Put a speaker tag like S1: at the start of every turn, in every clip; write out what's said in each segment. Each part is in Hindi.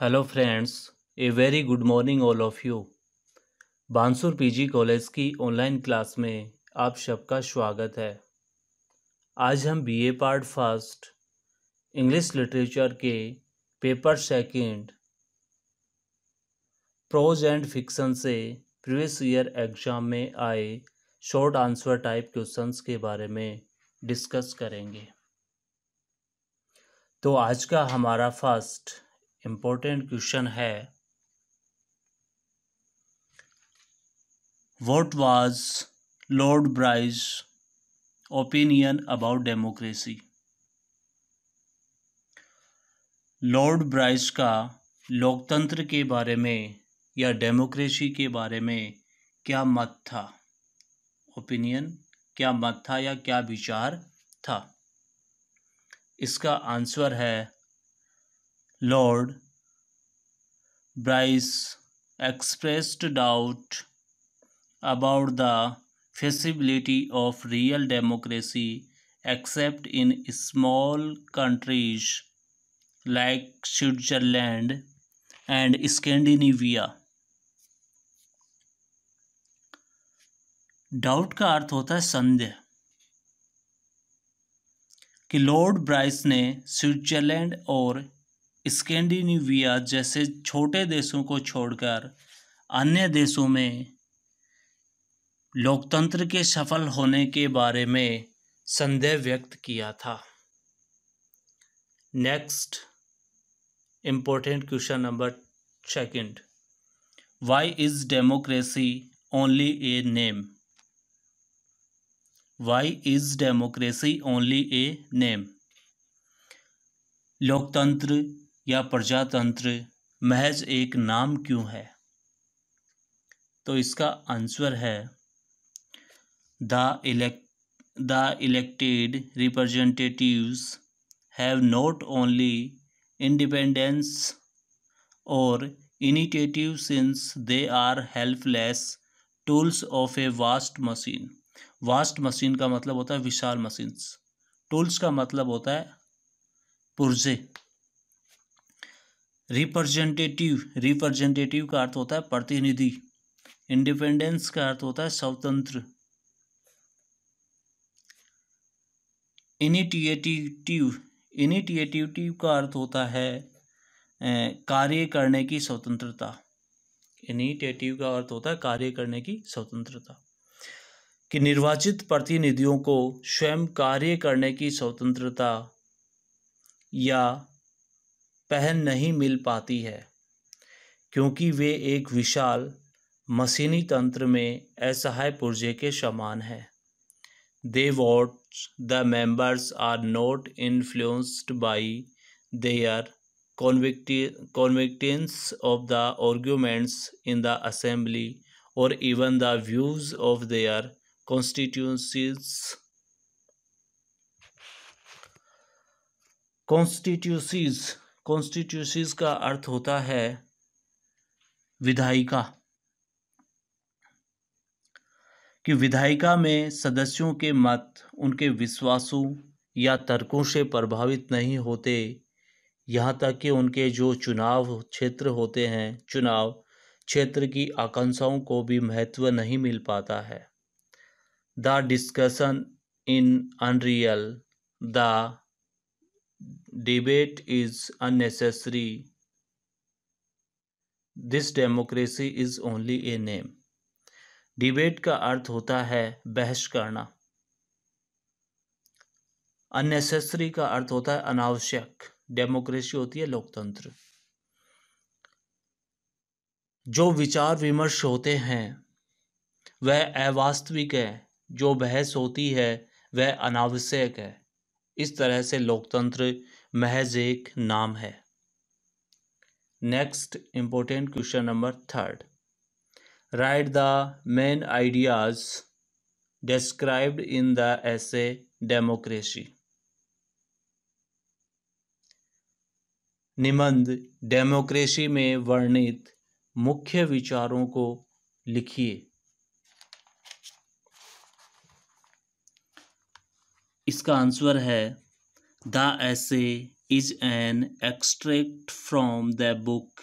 S1: Hello friends a very good morning all of you Bansur PG college की ऑनलाइन क्लास में आप सबका स्वागत है आज हम BA part first English literature के paper second prose and fiction से प्रीवियस ईयर एग्जाम में आए शॉर्ट आंसर टाइप क्वेश्चंस के बारे में डिस्कस करेंगे तो आज का हमारा फर्स्ट इंपॉर्टेंट क्वेश्चन है what was Lord Bryce opinion about democracy Lord Bryce का लोकतंत्र के बारे में या डेमोक्रेसी के बारे में क्या मत था ओपिनियन क्या मत था या क्या विचार था इसका आंसर है Lord Bryce expressed doubt about the feasibility of real democracy except in small countries like Switzerland and Scandinavia. Doubt का अर्थ होता है संदेह कि लॉर्ड ब्राइस ने स्विट्जरलैंड और स्कैंडिनेविया जैसे छोटे देशों को छोड़कर अन्य देशों में लोकतंत्र के सफल होने के बारे में संदेह व्यक्त किया था next important question number second why is democracy only a name why is democracy only a name लोकतंत्र या प्रजातंत्र महज एक नाम क्यों है तो इसका आंसर है the elect the elected representatives have not only independence और initiative since they are helpless tools of a vast machine vast machine का मतलब होता है विशाल मशीन्स टूल्स का मतलब होता है पुर्जे रिप्रेजेंटेटिव रिप्रेजेंटेटिव का अर्थ होता है प्रतिनिधि इंडिपेंडेंस का अर्थ होता है स्वतंत्र इनिटिएटिव इनिटिएटिव का अर्थ होता है कार्य करने की स्वतंत्रता इनिटिएटिव का अर्थ होता है कार्य करने की स्वतंत्रता कि निर्वाचित प्रतिनिधियों को स्वयं कार्य करने की स्वतंत्रता या पहन नहीं मिल पाती है क्योंकि वे एक विशाल मशीनी तंत्र में असहाय पुर्जे के समान हैं they what's the members are not influenced by their convictions of the arguments in the assembly और even the views of their constituencies constituencies constituencies का अर्थ होता है विधायिका कि विधायिका में सदस्यों के मत उनके विश्वासों या तर्कों से प्रभावित नहीं होते यहाँ तक कि उनके जो चुनाव क्षेत्र होते हैं चुनाव क्षेत्र की आकांक्षाओं को भी महत्व नहीं मिल पाता है the discussion in unreal the debate is unnecessary this democracy is only a name debate का अर्थ होता है बहस करना अननेसेसरी का अर्थ होता है अनावश्यक डेमोक्रेसी होती है लोकतंत्र जो विचार विमर्श होते हैं वह अवास्तविक है जो बहस होती है वह अनावश्यक है इस तरह से लोकतंत्र महज एक नाम है next important question number third write the main ideas described in the essay democracy निबंध डेमोक्रेसी में वर्णित मुख्य विचारों को लिखिए इसका आंसर है the essay is an extract from the book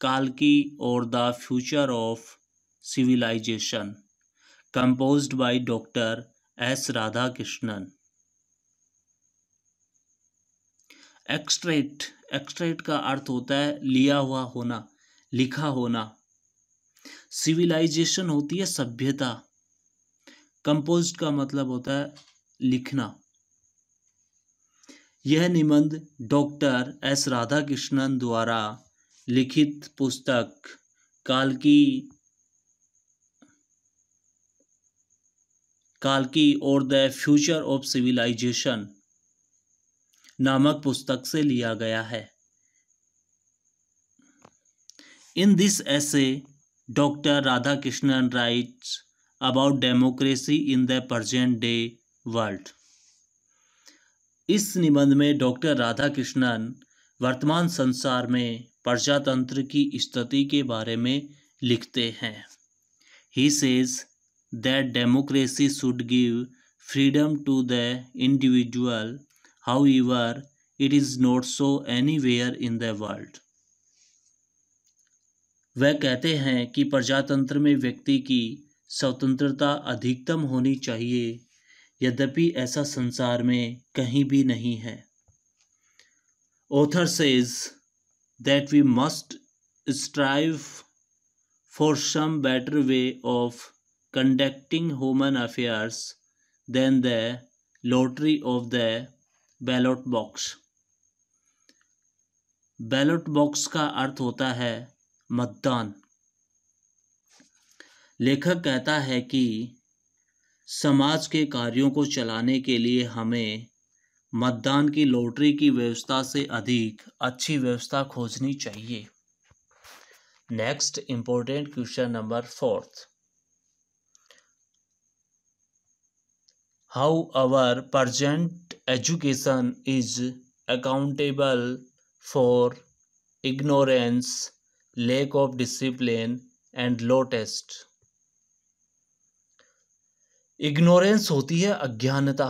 S1: काल की or the future of civilization composed by doctor S Radhakrishnan extract extract का अर्थ होता है लिया हुआ होना लिखा होना सिविलाइजेशन होती है सभ्यता कंपोज का मतलब होता है लिखना यह निबंध डॉक्टर एस राधाकृष्णन द्वारा लिखित पुस्तक काल की काल की or the future of civilisation नामक पुस्तक से लिया गया है in this essay doctor Radhakrishnan writes about democracy in the present day world इस निबंध में डॉक्टर राधा कृष्णन वर्तमान संसार में प्रजातंत्र की स्थिति के बारे में लिखते हैं he says that democracy should give freedom to the individual however it is not so anywhere in the world वह कहते हैं कि प्रजातंत्र में व्यक्ति की स्वतंत्रता अधिकतम होनी चाहिए यद्यपि ऐसा संसार में कहीं भी नहीं है author says that we must strive for some better way of conducting human affairs than the lottery of the ballot box ballot box का अर्थ होता है मतदान लेखक कहता है कि समाज के कार्यों को चलाने के लिए हमें मतदान की लॉटरी की व्यवस्था से अधिक अच्छी व्यवस्था खोजनी चाहिए next important question number fourth how our present education is accountable for ignorance lack of discipline and low taste ignorance होती है अज्ञानता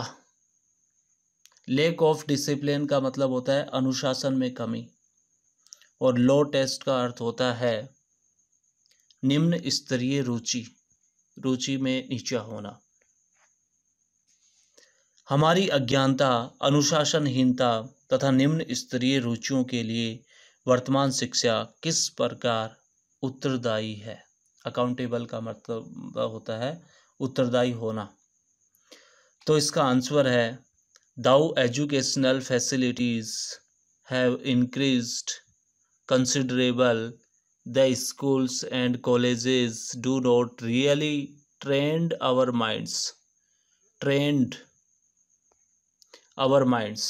S1: लेक ऑफ डिसिप्लिन का मतलब होता है अनुशासन में कमी और लो टेस्ट का अर्थ होता है निम्न स्तरीय रुचि रुचि में नीचा होना हमारी अज्ञानता अनुशासनहीनता तथा निम्न स्तरीय रुचियों के लिए वर्तमान शिक्षा किस प्रकार उत्तरदायी है अकाउंटेबल का मतलब होता है उत्तरदायी होना तो इसका आंसर है though educational facilities have increased considerable the schools and colleges do not really trained our minds trained our minds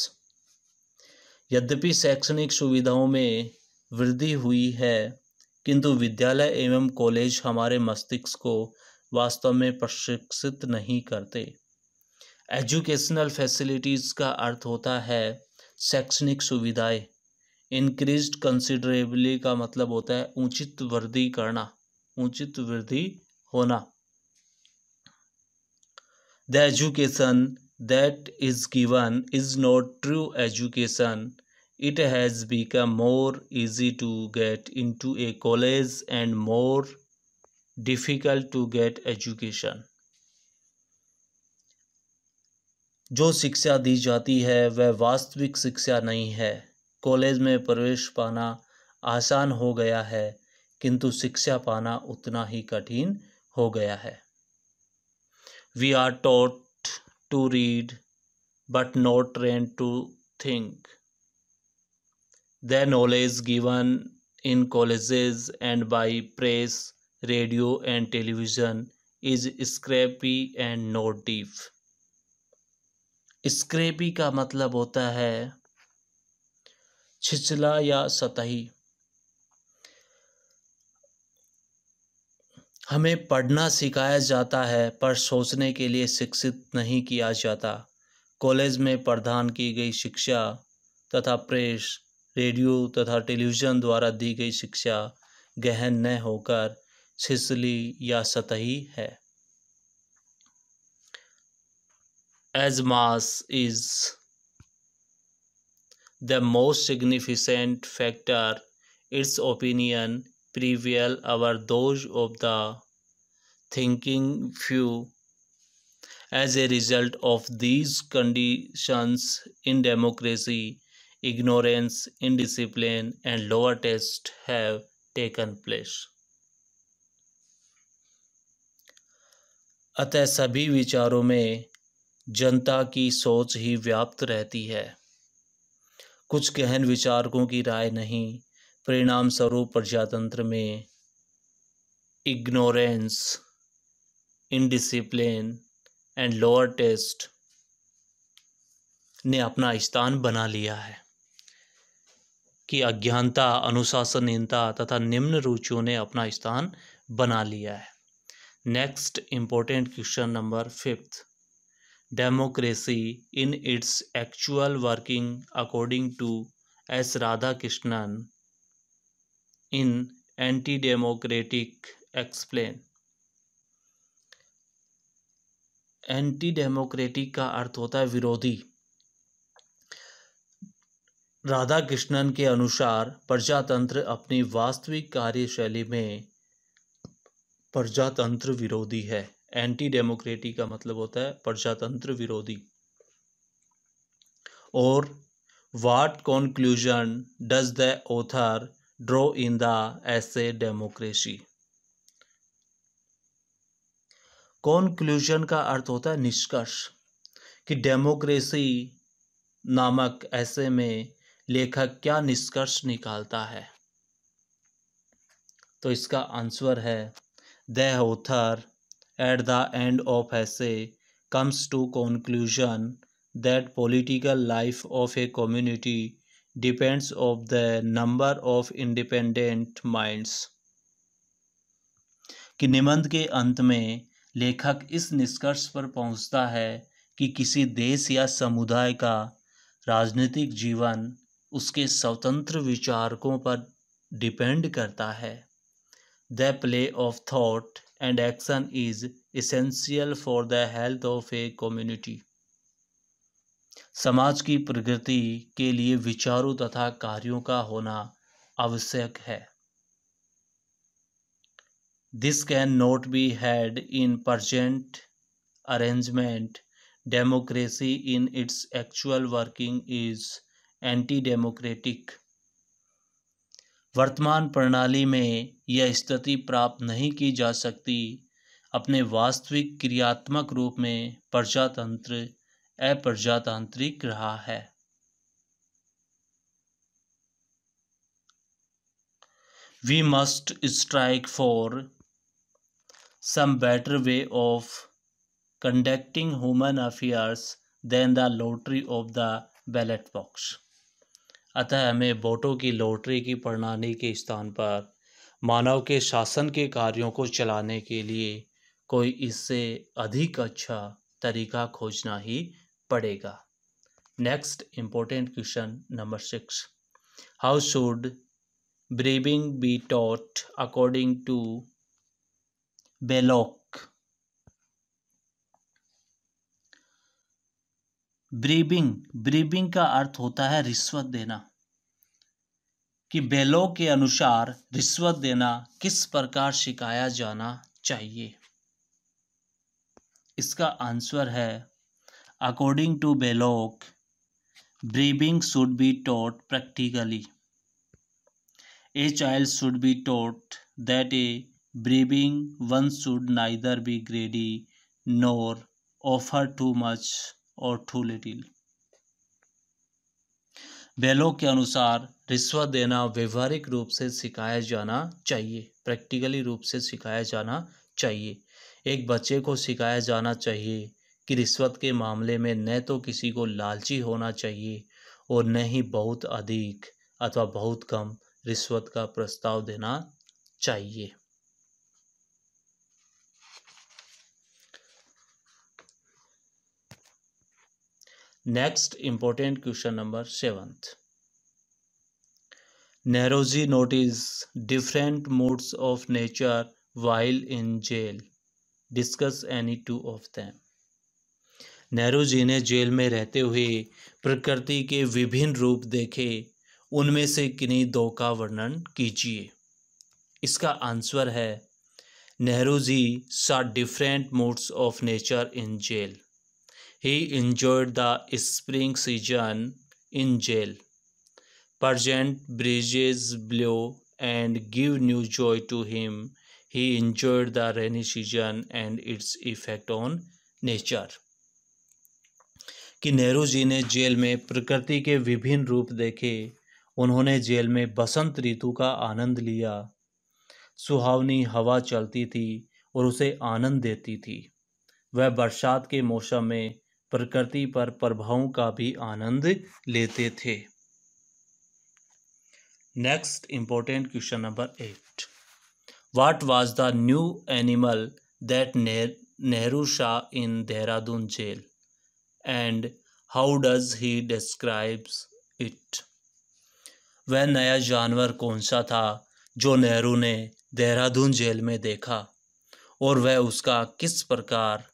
S1: यद्यपि शैक्षणिक सुविधाओं में वृद्धि हुई है किंतु विद्यालय एवं कॉलेज हमारे मस्तिष्क को वास्तव में प्रशिक्षित नहीं करते एजुकेशनल फैसिलिटीज़ का अर्थ होता है शैक्षणिक सुविधाएं इंक्रीज कंसिडरेबली का मतलब होता है उचित वृद्धि करना उचित वृद्धि होना the education that is given is not true education it has has more easy to get into a college and more difficult to get education जो शिक्षा दी जाती है वह वास्तविक शिक्षा नहीं है कॉलेज में प्रवेश पाना आसान हो गया है किंतु शिक्षा पाना उतना ही कठिन हो गया है we are taught to read but not train to think the knowledge given in colleges and by press radio and television is scrappy and not deep scrappy का मतलब होता है छिछला या सतही हमें पढ़ना सिखाया जाता है पर सोचने के लिए शिक्षित नहीं किया जाता कॉलेज में प्रदान की गई शिक्षा तथा प्रेस रेडियो तथा टेलीविज़न द्वारा दी गई शिक्षा गहन न होकर छिसली या सतही है as mass is the most significant factor its opinion prevail over those of the thinking few as a result of these conditions in democracy ignorance indiscipline and lower taste have taken place अतः सभी विचारों में जनता की सोच ही व्याप्त रहती है कुछ गहन विचारकों की राय नहीं परिणाम स्वरूप प्रजातंत्र में ignorance indiscipline and lower taste ने अपना स्थान बना लिया है कि अज्ञानता अनुशासनहीनता तथा निम्न रुचियों ने अपना स्थान बना लिया है next important question number fifth democracy in its actual working according to S Radhakrishnan in anti democratic explain anti democratic का अर्थ होता है विरोधी राधा कृष्णन के अनुसार प्रजातंत्र अपनी वास्तविक कार्यशैली में प्रजातंत्र विरोधी है एंटी डेमोक्रेटी का मतलब होता है प्रजातंत्र विरोधी और what conclusion does the author draw in the essay democracy conclusion का अर्थ होता है निष्कर्ष कि डेमोक्रेसी नामक ऐसे में लेखक क्या निष्कर्ष निकालता है तो इसका आंसर है the author at the end of essay comes to conclusion that political life of a community depends of the number of independent minds कि निबंध के अंत में लेखक इस निष्कर्ष पर पहुंचता है कि किसी देश या समुदाय का राजनीतिक जीवन उसके स्वतंत्र विचारकों पर डिपेंड करता है the play of thought and action is essential for the health of a community समाज की प्रगति के लिए विचारों तथा कार्यों का होना आवश्यक है this can not be had in present arrangement democracy in its actual working is anti democratic वर्तमान प्रणाली में यह स्थिति प्राप्त नहीं की जा सकती अपने वास्तविक क्रियात्मक रूप में प्रजातंत्र अप्रजातांत्रिक रहा है we must strike for some better way of conducting human affairs than the lottery of the ballot box अतः हमें वोटों की लॉटरी की प्रणाली के स्थान पर मानव के शासन के कार्यों को चलाने के लिए कोई इससे अधिक अच्छा तरीका खोजना ही पड़ेगा next important question number six how should bribing be taught according to Belloc bribing bribing का अर्थ होता है रिश्वत देना कि बेलों के अनुसार रिश्वत देना किस प्रकार सिखाया जाना चाहिए इसका आंसर है according to Belloc bribing should be taught practically a child should be taught that a bribing one should neither be greedy nor offer too much or ठूले डील बेलों के अनुसार रिश्वत देना व्यवहारिक रूप से सिखाया जाना चाहिए प्रैक्टिकली रूप से सिखाया जाना चाहिए एक बच्चे को सिखाया जाना चाहिए कि रिश्वत के मामले में न तो किसी को लालची होना चाहिए और न ही बहुत अधिक अथवा बहुत कम रिश्वत का प्रस्ताव देना चाहिए next important question number seventh नेहरोजी notice different modes of nature while in jail discuss any two of them Nehru ji ने जेल में रहते हुए प्रकृति के विभिन्न रूप देखे उनमें से किन्हीं दो का वर्णन कीजिए इसका आंसर है Nehru ji saw different modes of nature in jail He enjoyed the spring season in jail. Pleasant breezes blew and gave new joy to him. He enjoyed the rainy season and its effect on nature. कि नेहरू जी ने जेल में प्रकृति के विभिन्न रूप देखे उन्होंने जेल में बसंत ऋतु का आनंद लिया सुहावनी हवा चलती थी और उसे आनंद देती थी वह बरसात के मौसम में प्रकृति पर प्रभावों का भी आनंद लेते थे next important question number eight what was the new animal that Nehru saw in Dehradun jail and how does he describes it वह नया जानवर कौन सा था जो नेहरू ने देहरादून जेल में देखा और वह उसका किस प्रकार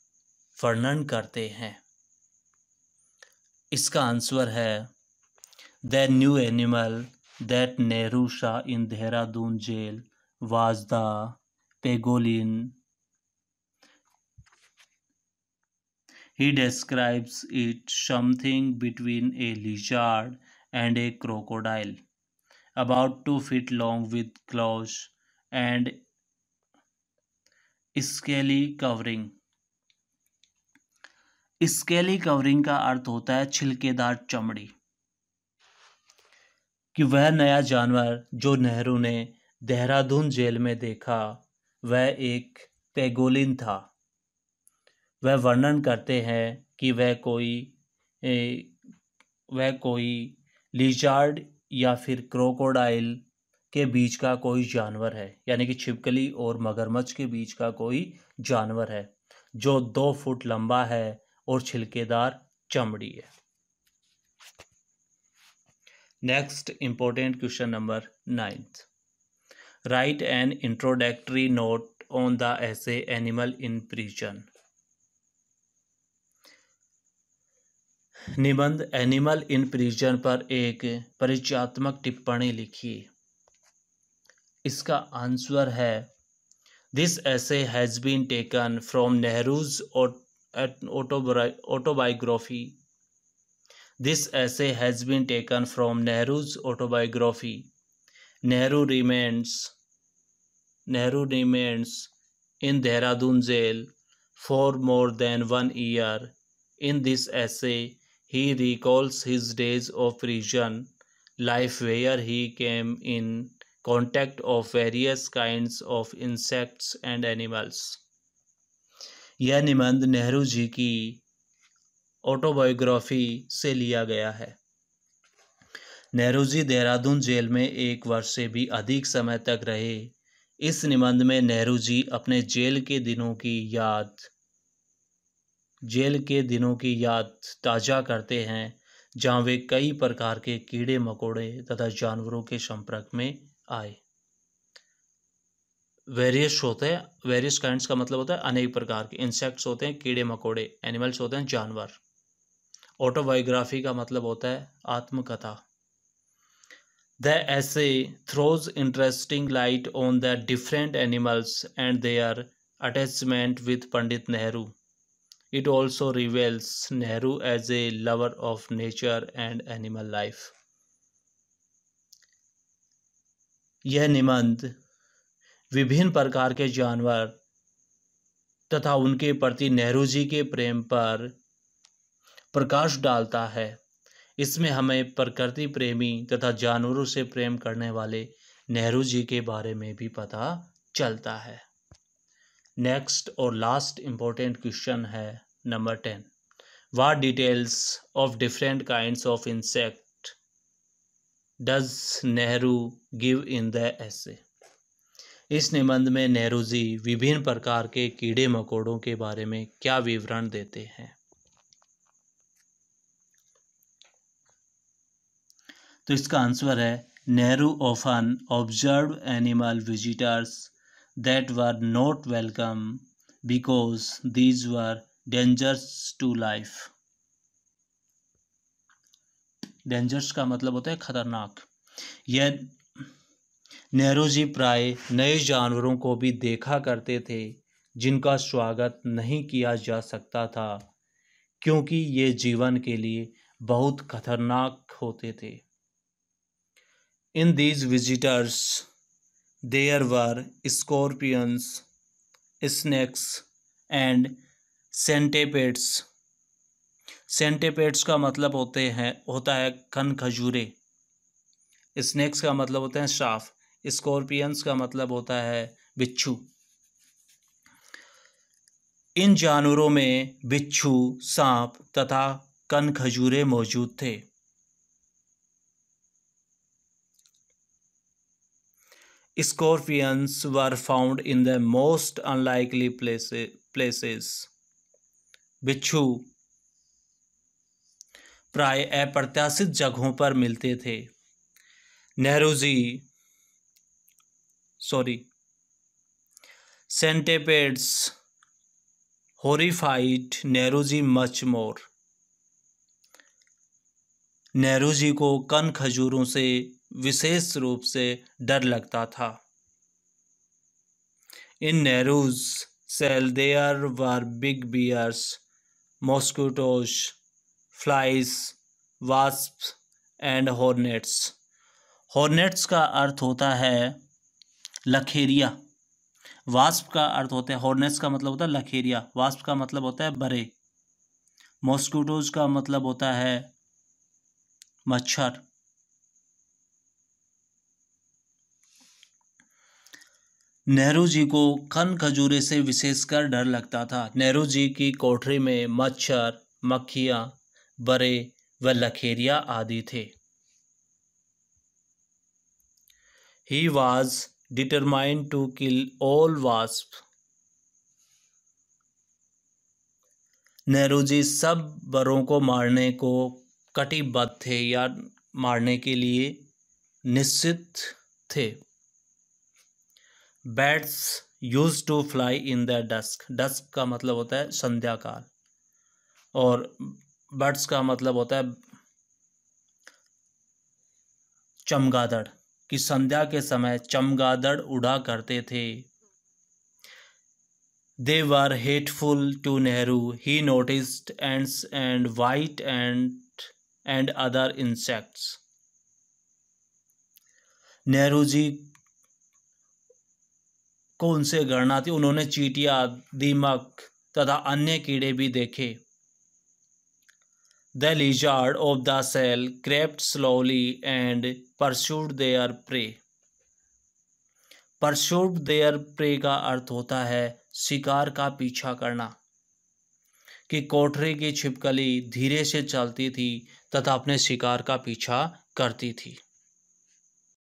S1: वर्णन करते हैं इसका आंसर है the new animal that Nehru saw in Dehradun jail was pangolin he describes it something between a lizard and a crocodile about two feet long with claws and scaly covering scaly covering का अर्थ होता है छिलकेदार चमड़ी कि वह नया जानवर जो नेहरू ने देहरादून जेल में देखा वह एक पेगोलिन था वह वर्णन करते हैं कि वह कोई ए, वह कोई लिजार्ड या फिर क्रोकोडाइल के बीच का कोई जानवर है यानी कि छिपकली और मगरमच्छ के बीच का कोई जानवर है जो दो फुट लंबा है और छिलकेदार चमड़ी है next important question number ninth write an introductory note on the essay animal in prison निबंध एनिमल इन प्रिजन पर एक परिचयात्मक टिप्पणी लिखिए इसका आंसर है this essay has been taken from Nehru's own autobiography. This essay has been taken from Nehru's autobiography. Nehru remains Nehru remains in Dehradun jail for more than one year. In this essay, he recalls his days of prison life where he came in contact of various kinds of insects and animals. यह निबंध नेहरू जी की ऑटोबायोग्राफी से लिया गया है नेहरू जी देहरादून जेल में एक वर्ष से भी अधिक समय तक रहे इस निबंध में नेहरू जी अपने जेल के दिनों की याद जेल के दिनों की याद ताज़ा करते हैं जहां वे कई प्रकार के कीड़े मकोड़े तथा जानवरों के संपर्क में आए वेरियस होते हैं वेरियस काइंड का मतलब होता है अनेक प्रकार के इंसेक्ट्स होते हैं कीड़े मकोड़े एनिमल्स होते हैं जानवर ऑटोबायोग्राफी का मतलब होता है आत्मकथा the essay throws interesting light on the different animals and they are attachment with Pandit Nehru it also reveals Nehru as a lover of nature and animal life यह निबंध विभिन्न प्रकार के जानवर तथा उनके प्रति नेहरू जी के प्रेम पर प्रकाश डालता है इसमें हमें प्रकृति प्रेमी तथा जानवरों से प्रेम करने वाले नेहरू जी के बारे में भी पता चलता है नेक्स्ट और लास्ट इम्पोर्टेंट क्वेश्चन है number ten what details of different kinds of insect does Nehru give in the essay इस निबंध में नेहरू जी विभिन्न प्रकार के कीड़े मकोड़ों के बारे में क्या विवरण देते हैं तो इसका आंसर है Nehru often observe animal visitors that were not welcome because these were dangers to life dangers का मतलब होता है खतरनाक यह नेहरू जी प्राय नए जानवरों को भी देखा करते थे जिनका स्वागत नहीं किया जा सकता था क्योंकि ये जीवन के लिए बहुत खतरनाक होते थे in these visitors there were scorpions snakes and centipedes centipedes का मतलब होते हैं होता है खन खजूरे स्नैक्स का मतलब होते हैं साफ स्कॉर्पियंस का मतलब होता है बिच्छू इन जानवरों में बिच्छू सांप तथा कन खजूरे मौजूद थे scorpions found in the most unlikely unlikely places बिच्छू प्राय अप्रत्याशित जगहों पर मिलते थे Nehru ji sorry centipedes horrified Nehru ji much more Nehru ji को कन खजूरों से विशेष रूप से डर लगता था in Nehru's cell there were big bears mosquitoes flies wasp and hornets hornets का अर्थ होता है लखेरिया वास्प का अर्थ होता है हॉर्नेस का मतलब होता है लखेरिया वास्प का मतलब होता है बरे मॉस्कोटोज का मतलब होता है मच्छर नेहरू जी को खन खजूरे से विशेषकर डर लगता था नेहरू जी की कोठरी में मच्छर मक्खियां बरे व लखेरिया आदि थे he was determined to kill all wasps. Nehru ji सब बरों को मारने को कटिबद्ध थे या मारने के लिए निश्चित थे bats used to fly in the dusk dusk का मतलब होता है संध्या काल और बर्ड्स का मतलब होता है चमगादड़ कि संध्या के समय चमगादड़ उड़ा करते थे they were hateful to Nehru he noticed ants and white ants and other insects Nehru ji को उनसे गणना थी उन्होंने चीटिया दीमक तथा अन्य कीड़े भी देखे The lizards of the cell crept slowly and pursued their prey. Pursued their prey का अर्थ होता है शिकार का पीछा करना कि कोठरी की छिपकली धीरे से चलती थी तथा अपने शिकार का पीछा करती थी